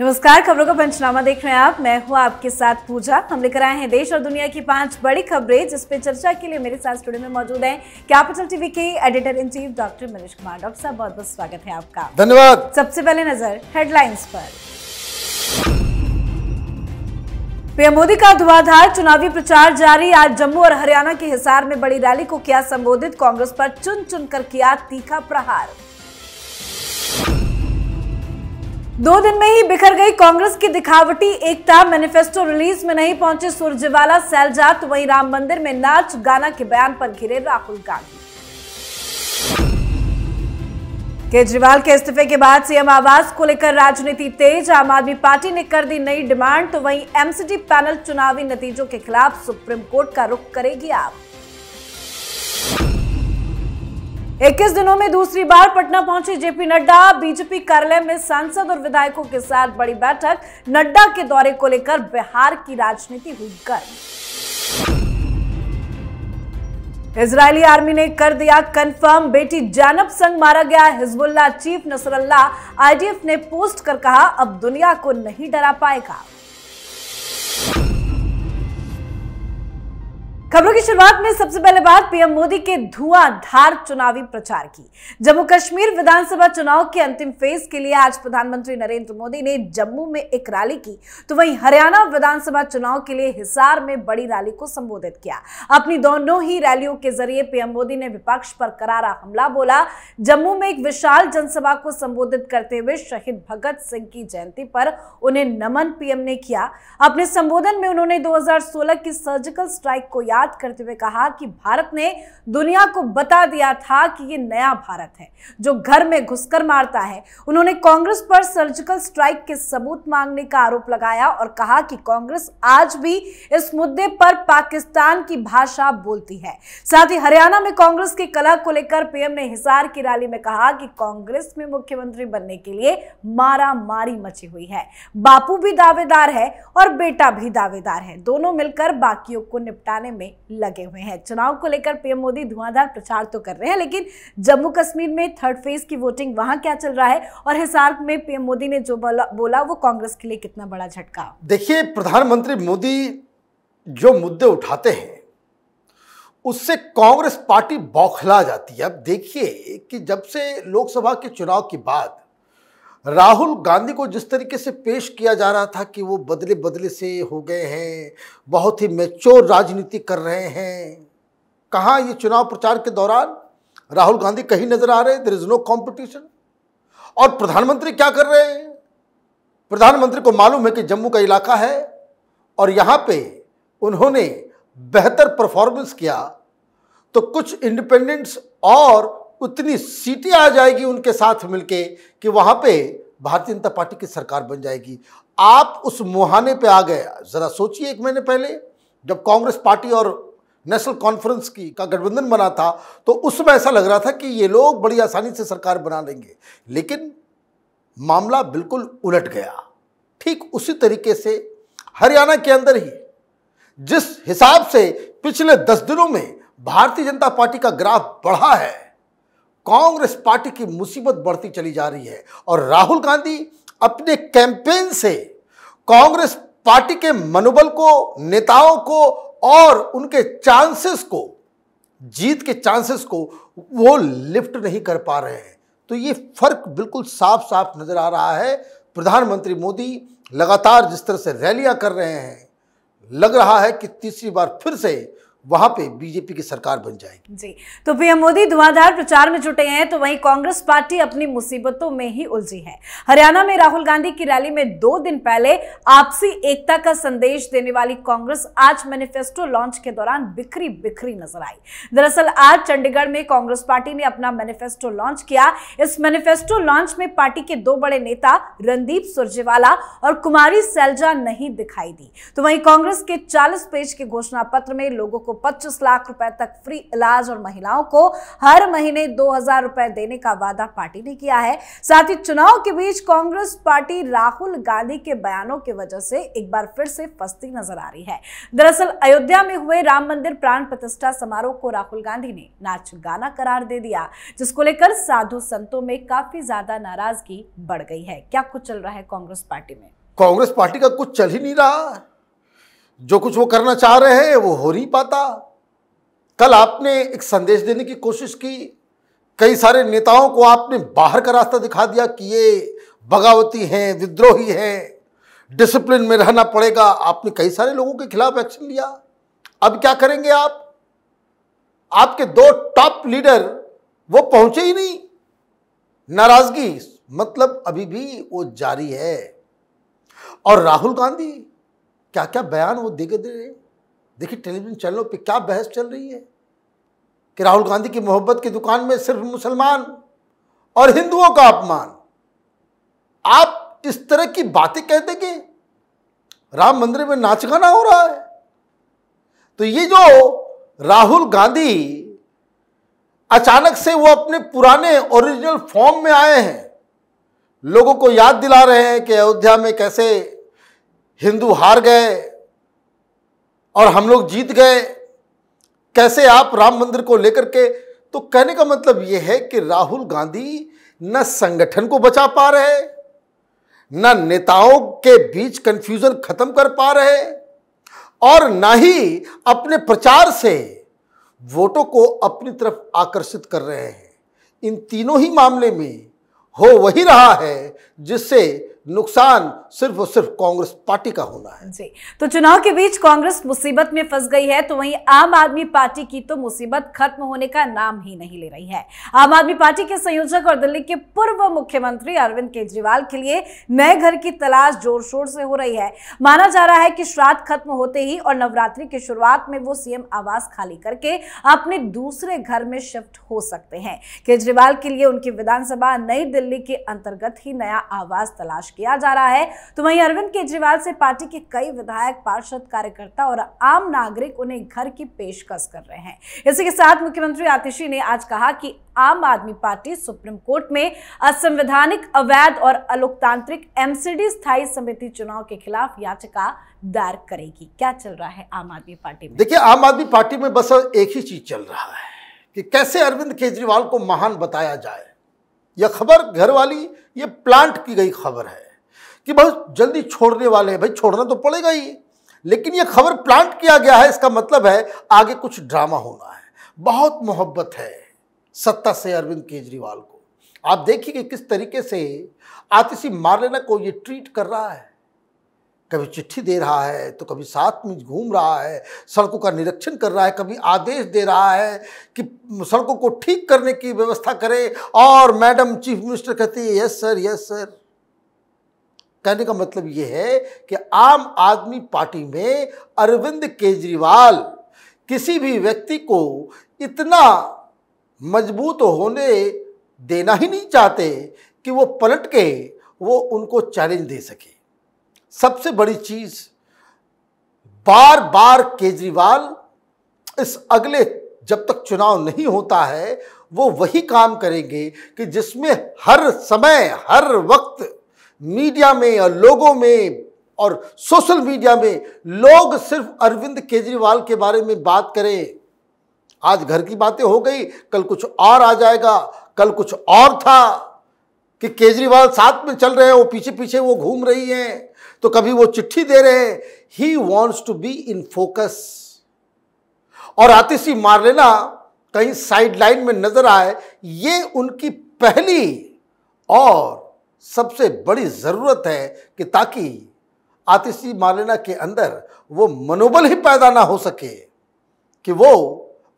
नमस्कार खबरों का पंचनामा देख रहे हैं आप मैं हूँ आपके साथ पूजा हम लेकर आए हैं देश और दुनिया की पांच बड़ी खबरें जिस पे चर्चा के लिए मेरे साथ स्टूडियो में मौजूद हैं कैपिटल टीवी के editor in chief doctor Manish Kumar doctor साहब बहुत बहुत स्वागत है आपका धन्यवाद सबसे पहले नजर हेडलाइंस पर पीएम मोदी का धुआधार चुनावी प्रचार जारी आज जम्मू और हरियाणा के हिसार में बड़ी रैली को किया संबोधित कांग्रेस पर चुन चुन कर किया तीखा प्रहार दो दिन में ही बिखर गई कांग्रेस की दिखावटी एकता मैनिफेस्टो रिलीज में नहीं पहुंचे सुरजेवाला सैलजात वही राम मंदिर में नाच गाना के बयान पर घिरे राहुल गांधी केजरीवाल के इस्तीफे के बाद सीएम आवास को लेकर राजनीति तेज आम आदमी पार्टी ने कर दी नई डिमांड तो वहीं एमसीडी पैनल चुनावी नतीजों के खिलाफ सुप्रीम कोर्ट का रुख करेगी आप इक्कीस दिनों में दूसरी बार पटना पहुंचे जेपी नड्डा बीजेपी कार्यालय में सांसद और विधायकों के साथ बड़ी बैठक नड्डा के दौरे को लेकर बिहार की राजनीति हुई गर्म इजरायली आर्मी ने कर दिया कंफर्म बेटी जैनब संग मारा गया हिजबुल्ला चीफ नसरल्ला आईडीएफ ने पोस्ट कर कहा अब दुनिया को नहीं डरा पाएगा खबरों की शुरुआत में सबसे पहले बात पीएम मोदी के धुआंधार चुनावी प्रचार की जम्मू कश्मीर विधानसभा चुनाव के अंतिम फेज के लिए आज प्रधानमंत्री नरेंद्र मोदी ने जम्मू में एक रैली की तो वहीं हरियाणा विधानसभा चुनाव के लिए हिसार में बड़ी रैली को संबोधित किया अपनी दोनों ही रैलियों के जरिए पीएम मोदी ने विपक्ष पर करारा हमला बोला जम्मू में एक विशाल जनसभा को संबोधित करते हुए शहीद भगत सिंह की जयंती पर उन्हें नमन पीएम ने किया अपने संबोधन में उन्होंने दो की सर्जिकल स्ट्राइक को याद बात करते हुए कहा कि भारत ने दुनिया को बता दिया था कि ये नया भारत है जो घर में घुसकर मारता है उन्होंने कांग्रेस पर सर्जिकल स्ट्राइक के सबूत मांगने का आरोप लगाया और कहा कि कांग्रेस आज भी इस मुद्दे पर पाकिस्तान की भाषा बोलती है साथ ही हरियाणा में कांग्रेस की कला को लेकर पीएम ने हिसार की रैली में कहा कि कांग्रेस में मुख्यमंत्री बनने के लिए मारा मारी मची हुई है बापू भी दावेदार है और बेटा भी दावेदार है दोनों मिलकर बाकियों को निपटाने में लगे हुए हैं चुनाव को लेकर पीएम मोदी धुआंधार प्रचार तो कर रहे हैं लेकिन जम्मू कश्मीर में थर्ड फेज की वोटिंग वहां क्या चल रहा है और हिसार में पीएम मोदी ने जो बोला, बोला वो कांग्रेस के लिए कितना बड़ा झटका देखिए प्रधानमंत्री मोदी जो मुद्दे उठाते हैं उससे कांग्रेस पार्टी बौखला जाती है अब देखिए कि जब से लोकसभा के चुनाव की बात राहुल गांधी को जिस तरीके से पेश किया जा रहा था कि वो बदले बदले से हो गए हैं बहुत ही मेच्योर राजनीति कर रहे हैं कहाँ ये चुनाव प्रचार के दौरान राहुल गांधी कहीं नजर आ रहे हैं देर इज नो कॉम्पिटिशन और प्रधानमंत्री क्या कर रहे हैं प्रधानमंत्री को मालूम है कि जम्मू का इलाका है और यहाँ पे उन्होंने बेहतर परफॉर्मेंस किया तो कुछ इंडिपेंडेंट्स और उतनी सीटें आ जाएगी उनके साथ मिलके कि वहाँ पे भारतीय जनता पार्टी की सरकार बन जाएगी आप उस मुहाने पे आ गए ज़रा सोचिए एक महीने पहले जब कांग्रेस पार्टी और नेशनल कॉन्फ्रेंस की का गठबंधन बना था तो उसमें ऐसा लग रहा था कि ये लोग बड़ी आसानी से सरकार बना लेंगे लेकिन मामला बिल्कुल उलट गया ठीक उसी तरीके से हरियाणा के अंदर ही जिस हिसाब से पिछले दस दिनों में भारतीय जनता पार्टी का ग्राफ बढ़ा है कांग्रेस पार्टी की मुसीबत बढ़ती चली जा रही है और राहुल गांधी अपने कैंपेन से कांग्रेस पार्टी के मनोबल को नेताओं को और उनके चांसेस को जीत के चांसेस को वो लिफ्ट नहीं कर पा रहे हैं तो ये फर्क बिल्कुल साफ साफ नजर आ रहा है प्रधानमंत्री मोदी लगातार जिस तरह से रैलियां कर रहे हैं लग रहा है कि तीसरी बार फिर से वहां पे बीजेपी की सरकार बन जाएगी जी तो पीएम मोदी धुआंधार प्रचार में जुटे हैं तो वहीं कांग्रेस पार्टी अपनी मुसीबतों में ही उलझी है हरियाणा में राहुल गांधी की रैली में दो दिन पहले आपसी एकता का संदेश देने वाली कांग्रेस आज मैनिफेस्टो लॉन्च के दौरान बिखरी बिखरी नजर आई दरअसल आज चंडीगढ़ में कांग्रेस पार्टी ने अपना मैनिफेस्टो लॉन्च किया इस मैनिफेस्टो लॉन्च में पार्टी के दो बड़े नेता रणदीप सुरजेवाला और कुमारी सैलजा नहीं दिखाई दी तो वहीं कांग्रेस के चालीस पेज के घोषणा पत्र में लोगों को 25 लाख रुपए तक फ्री इलाज और महिलाओं को हर महीने 2000 रुपए देने का वादा पार्टी ने किया है साथ ही चुनाव के बीच कांग्रेस पार्टी राहुल गांधी के बयानों की वजह से एक बार फिर से फंसती नजर आ रही है दरअसल अयोध्या में हुए राम मंदिर प्राण प्रतिष्ठा समारोह को राहुल गांधी ने नाच गाना करार दे दिया जिसको लेकर साधु संतों में काफी ज्यादा नाराजगी बढ़ गई है क्या कुछ चल रहा है कांग्रेस पार्टी में कांग्रेस पार्टी का कुछ चल ही नहीं रहा जो कुछ वो करना चाह रहे हैं वो हो नहीं पाता कल आपने एक संदेश देने की कोशिश की कई सारे नेताओं को आपने बाहर का रास्ता दिखा दिया कि ये बगावती हैं विद्रोही हैं डिसिप्लिन में रहना पड़ेगा आपने कई सारे लोगों के खिलाफ एक्शन लिया अब क्या करेंगे आप आपके दो टॉप लीडर वो पहुंचे ही नहीं नाराजगी मतलब अभी भी वो जारी है और राहुल गांधी क्या क्या बयान वो देख दे रहे देखिए टेलीविजन चैनलों पे क्या बहस चल रही है कि राहुल गांधी की मोहब्बत की दुकान में सिर्फ मुसलमान और हिंदुओं का अपमान आप इस तरह की बातें कह देंगे राम मंदिर में नाच गाना हो रहा है तो ये जो राहुल गांधी अचानक से वो अपने पुराने ओरिजिनल फॉर्म में आए हैं लोगों को याद दिला रहे हैं कि अयोध्या में कैसे हिंदू हार गए और हम लोग जीत गए कैसे आप राम मंदिर को लेकर के तो कहने का मतलब यह है कि राहुल गांधी न संगठन को बचा पा रहे न नेताओं के बीच कंफ्यूजन खत्म कर पा रहे और ना ही अपने प्रचार से वोटों को अपनी तरफ आकर्षित कर रहे हैं इन तीनों ही मामले में हो वही रहा है जिससे नुकसान सिर्फ और सिर्फ कांग्रेस पार्टी का होना है जी तो चुनाव के बीच कांग्रेस मुसीबत में फंस गई है तो वहीं आम आदमी पार्टी की तो मुसीबत खत्म होने का नाम ही नहीं ले रही है आम आदमी पार्टी के संयोजक और दिल्ली के पूर्व मुख्यमंत्री अरविंद केजरीवाल के लिए नए घर की तलाश जोर शोर से हो रही है माना जा रहा है कि श्राद्ध खत्म होते ही और नवरात्रि की शुरुआत में वो सीएम आवास खाली करके अपने दूसरे घर में शिफ्ट हो सकते हैं केजरीवाल के लिए उनकी विधानसभा नई दिल्ली के अंतर्गत ही नया आवास तलाश किया जा रहा है तो वहीं अरविंद केजरीवाल से पार्टी के कई विधायक पार्षद कार्यकर्ता और आम नागरिक उन्हें घर की पेशकश कर रहे हैं इसी के साथ मुख्यमंत्री आतिशी ने आज कहा कि आम आदमी पार्टी सुप्रीम कोर्ट में असंवैधानिक अवैध और अलोकतांत्रिक एमसीडी स्थायी समिति चुनाव के खिलाफ याचिका दायर करेगी क्या चल रहा है आम आदमी पार्टी में देखिए आम आदमी पार्टी में बस एक ही चीज चल रहा है कि कैसे अरविंद केजरीवाल को महान बताया जाए यह खबर घर वाली ये प्लांट की गई खबर है कि बहुत जल्दी छोड़ने वाले हैं भाई छोड़ना तो पड़ेगा ही लेकिन ये खबर प्लांट किया गया है इसका मतलब है आगे कुछ ड्रामा होना है बहुत मोहब्बत है सत्ता से अरविंद केजरीवाल को आप देखिए कि किस तरीके से आतिशी मारलेना को ये ट्रीट कर रहा है कभी चिट्ठी दे रहा है तो कभी साथ में घूम रहा है सड़कों का निरीक्षण कर रहा है कभी आदेश दे रहा है कि सड़कों को ठीक करने की व्यवस्था करें और मैडम चीफ मिनिस्टर कहती है यस सर यस सर कहने का मतलब ये है कि आम आदमी पार्टी में अरविंद केजरीवाल किसी भी व्यक्ति को इतना मजबूत होने देना ही नहीं चाहते कि वो पलट के वो उनको चैलेंज दे सके सबसे बड़ी चीज़ बार बार केजरीवाल इस अगले जब तक चुनाव नहीं होता है वो वही काम करेंगे कि जिसमें हर समय हर वक्त मीडिया में और लोगों में और सोशल मीडिया में लोग सिर्फ अरविंद केजरीवाल के बारे में बात करें आज घर की बातें हो गई कल कुछ और आ जाएगा कल कुछ और था कि केजरीवाल साथ में चल रहे हैं वो पीछे पीछे वो घूम रही हैं तो कभी वो चिट्ठी दे रहे हैं he wants to be in focus और आतिशी मार लेना कहीं साइडलाइन में नजर आए ये उनकी पहली और सबसे बड़ी ज़रूरत है कि ताकि आतिशी मालिना के अंदर वो मनोबल ही पैदा ना हो सके कि वो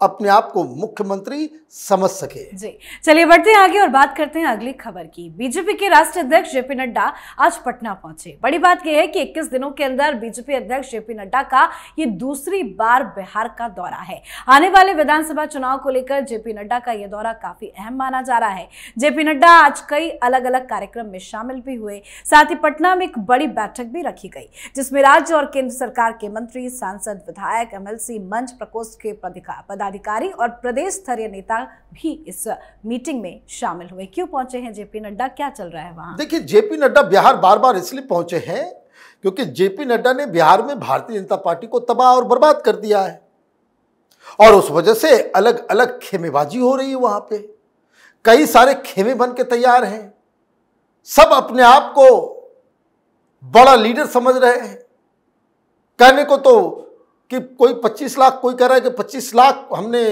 अपने आप को मुख्यमंत्री समझ सके जी चलिए बढ़ते हैं आगे और बात करते हैं अगली खबर की बीजेपी के राष्ट्रीय अध्यक्ष जेपी नड्डा आज पटना पहुंचे बड़ी बात यह है कि 21 दिनों के अंदर बीजेपी अध्यक्ष जेपी नड्डा का ये दूसरी बार बिहार का दौरा है आने वाले विधानसभा चुनाव को लेकर जेपी नड्डा का यह दौरा काफी अहम माना जा रहा है जेपी नड्डा आज कई अलग अलग कार्यक्रम में शामिल भी हुए साथ ही पटना में एक बड़ी बैठक भी रखी गई जिसमें राज्य और केंद्र सरकार के मंत्री सांसद विधायक एमएलसी मंच प्रकोष्ठ के पदाधिकारी पदाधिकारी और प्रदेश स्तरीय नेता भी इस मीटिंग में शामिल हुए क्यों पहुंचे हैं जेपी नड्डा क्या चल रहा है वहां देखिए जेपी नड्डा बिहार बार बार इसलिए पहुंचे हैं क्योंकि जेपी नड्डा ने बिहार में भारतीय जनता पार्टी को तबाह और बर्बाद कर दिया है और उस वजह से अलग अलग खेमेबाजी हो रही है वहां पे कई सारे खेमे बन के तैयार हैं सब अपने आप को बड़ा लीडर समझ रहे हैं कहने को तो कि कोई 25 लाख कोई कह रहा है कि 25 लाख हमने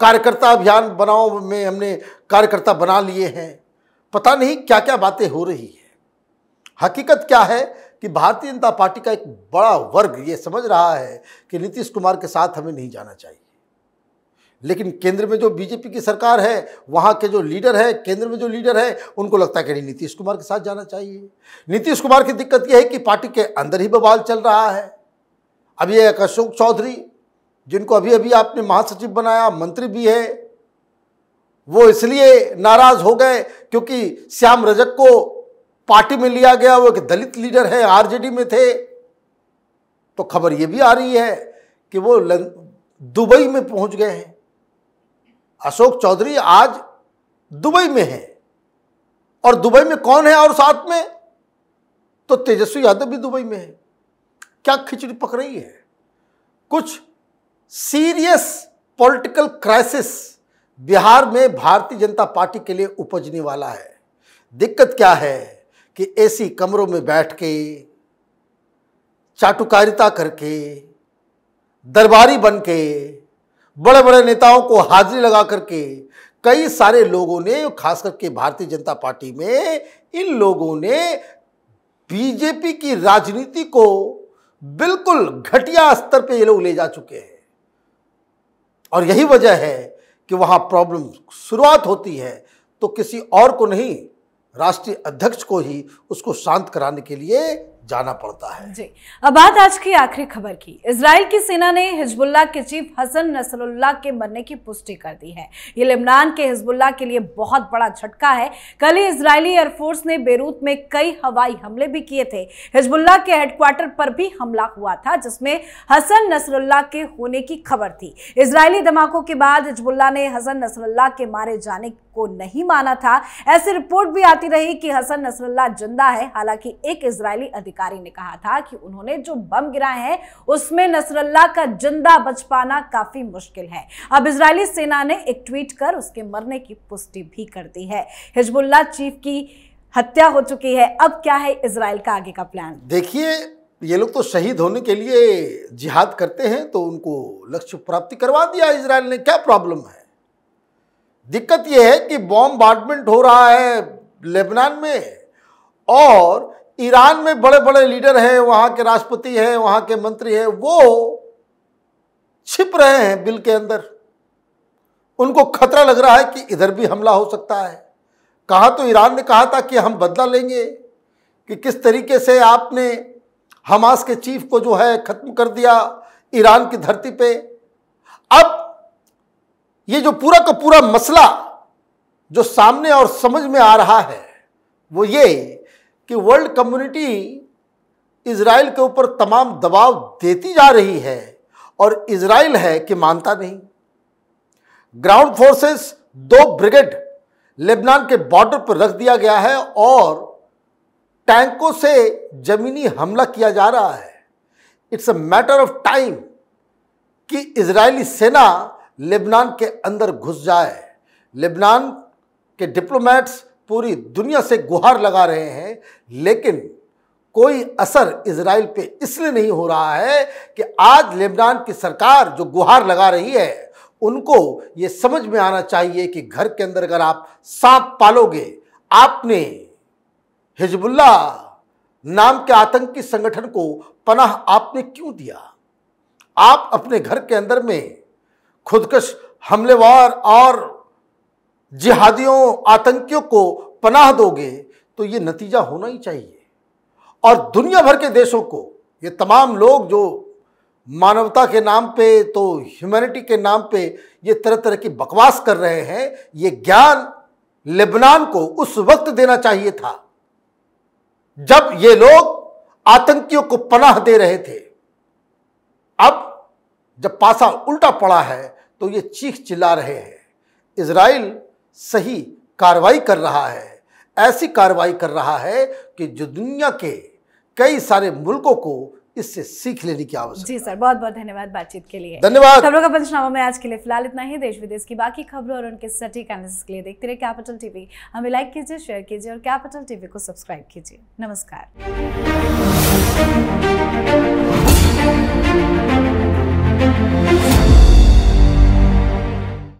कार्यकर्ता अभियान बनाओ में हमने कार्यकर्ता बना लिए हैं पता नहीं क्या क्या बातें हो रही है हकीकत क्या है कि भारतीय जनता पार्टी का एक बड़ा वर्ग ये समझ रहा है कि नीतीश कुमार के साथ हमें नहीं जाना चाहिए लेकिन केंद्र में जो बीजेपी की सरकार है वहाँ के जो लीडर है केंद्र में जो लीडर है उनको लगता है कि नहीं नीतीश कुमार के साथ जाना चाहिए नीतीश कुमार की दिक्कत यह है कि पार्टी के अंदर ही बवाल चल रहा है अब ये अशोक चौधरी जिनको अभी अभी आपने महासचिव बनाया मंत्री भी है वो इसलिए नाराज हो गए क्योंकि श्याम रजक को पार्टी में लिया गया वो एक दलित लीडर है आरजेडी में थे तो खबर ये भी आ रही है कि वो दुबई में पहुंच गए हैं अशोक चौधरी आज दुबई में है और दुबई में कौन है और साथ में तो तेजस्वी यादव भी दुबई में है क्या खिचड़ी पक रही है कुछ सीरियस पॉलिटिकल क्राइसिस बिहार में भारतीय जनता पार्टी के लिए उपजने वाला है दिक्कत क्या है कि ऐसी कमरों में बैठ के चाटुकारिता करके दरबारी बन के बड़े बड़े नेताओं को हाजिरी लगा करके कई सारे लोगों ने खास करके भारतीय जनता पार्टी में इन लोगों ने बीजेपी की राजनीति को बिल्कुल घटिया स्तर पे ये लोग ले जा चुके हैं और यही वजह है कि वहां प्रॉब्लम शुरुआत होती है तो किसी और को नहीं राष्ट्रीय अध्यक्ष को ही उसको शांत कराने के लिए जाना पड़ता है जी अब बात आज की आखिरी खबर की इसराइल की सेना ने हिजबुल्ला के चीफ हसन नसरुल्ला के मरने की पुष्टि कर दी है ये लेबनान के हिजबुल्ला के लिए बहुत बड़ा झटका है कल ही इसराइली एयरफोर्स ने बेरूत में कई हवाई हमले भी किए थे हिजबुल्ला के हेडक्वार्टर पर भी हमला हुआ था जिसमें हसन नसरुल्ला के होने की खबर थी इसराइली धमाकों के बाद हिजबुल्ला ने हसन नसरुल्ला के मारे जाने को नहीं माना था ऐसी रिपोर्ट भी आती रही कि हसन नसरुल्ला जिंदा है हालांकि एक इसराइली अधिकारी अधिकारी ने कहा था कि उन्होंने जो बम गिराए हैं उसमें नसरल्ला का जिंदा बच पाना काफी मुश्किल है अब इसराइली सेना ने एक ट्वीट कर उसके मरने की पुष्टि भी कर दी है हिजबुल्ला चीफ की हत्या हो चुकी है अब क्या है इसराइल का आगे का प्लान देखिए ये लोग तो शहीद होने के लिए जिहाद करते हैं तो उनको लक्ष्य प्राप्ति करवा दिया इसराइल ने क्या प्रॉब्लम है दिक्कत यह है कि बॉम्ब बाटमेंट हो रहा है लेबनान में और ईरान में बड़े बड़े लीडर हैं वहाँ के राष्ट्रपति हैं वहाँ के मंत्री हैं वो छिप रहे हैं बिल के अंदर उनको खतरा लग रहा है कि इधर भी हमला हो सकता है कहा तो ईरान ने कहा था कि हम बदला लेंगे कि किस तरीके से आपने हमास के चीफ को जो है ख़त्म कर दिया ईरान की धरती पे अब ये जो पूरा का पूरा मसला जो सामने और समझ में आ रहा है वो ये कि वर्ल्ड कम्युनिटी इसराइल के ऊपर तमाम दबाव देती जा रही है और इसराइल है कि मानता नहीं ग्राउंड फोर्सेस दो ब्रिगेड लेबनान के बॉर्डर पर रख दिया गया है और टैंकों से जमीनी हमला किया जा रहा है it's a matter of time कि इजरायली सेना लेबनान के अंदर घुस जाए लेबनान के डिप्लोमेट्स पूरी दुनिया से गुहार लगा रहे हैं लेकिन कोई असर इसराइल पे इसलिए नहीं हो रहा है कि आज लेबनान की सरकार जो गुहार लगा रही है उनको ये समझ में आना चाहिए कि घर के अंदर अगर आप सांप पालोगे आपने हिजबुल्ला नाम के आतंकी संगठन को पनाह आपने क्यों दिया आप अपने घर के अंदर में खुदकश हमलेवार और जिहादियों आतंकियों को पनाह दोगे तो ये नतीजा होना ही चाहिए और दुनिया भर के देशों को ये तमाम लोग जो मानवता के नाम पे तो ह्यूमैनिटी के नाम पे ये तरह तरह की बकवास कर रहे हैं ये ज्ञान लेबनान को उस वक्त देना चाहिए था जब ये लोग आतंकियों को पनाह दे रहे थे अब जब पासा उल्टा पड़ा है तो ये चीख चिल्ला रहे हैं इसराइल सही कार्रवाई कर रहा है ऐसी कार्रवाई कर रहा है कि जो दुनिया के कई सारे मुल्कों को इससे सीख लेने की आवश्यकता जी सर बहुत बहुत धन्यवाद बातचीत के लिए धन्यवाद खबरों का पंचनामा में आज के लिए फिलहाल इतना ही देश विदेश की बाकी खबरों और उनके सटीक एनालिसिस के लिए देखते रहे कैपिटल टीवी हमें लाइक कीजिए शेयर कीजिए और कैपिटल टीवी को सब्सक्राइब कीजिए नमस्कार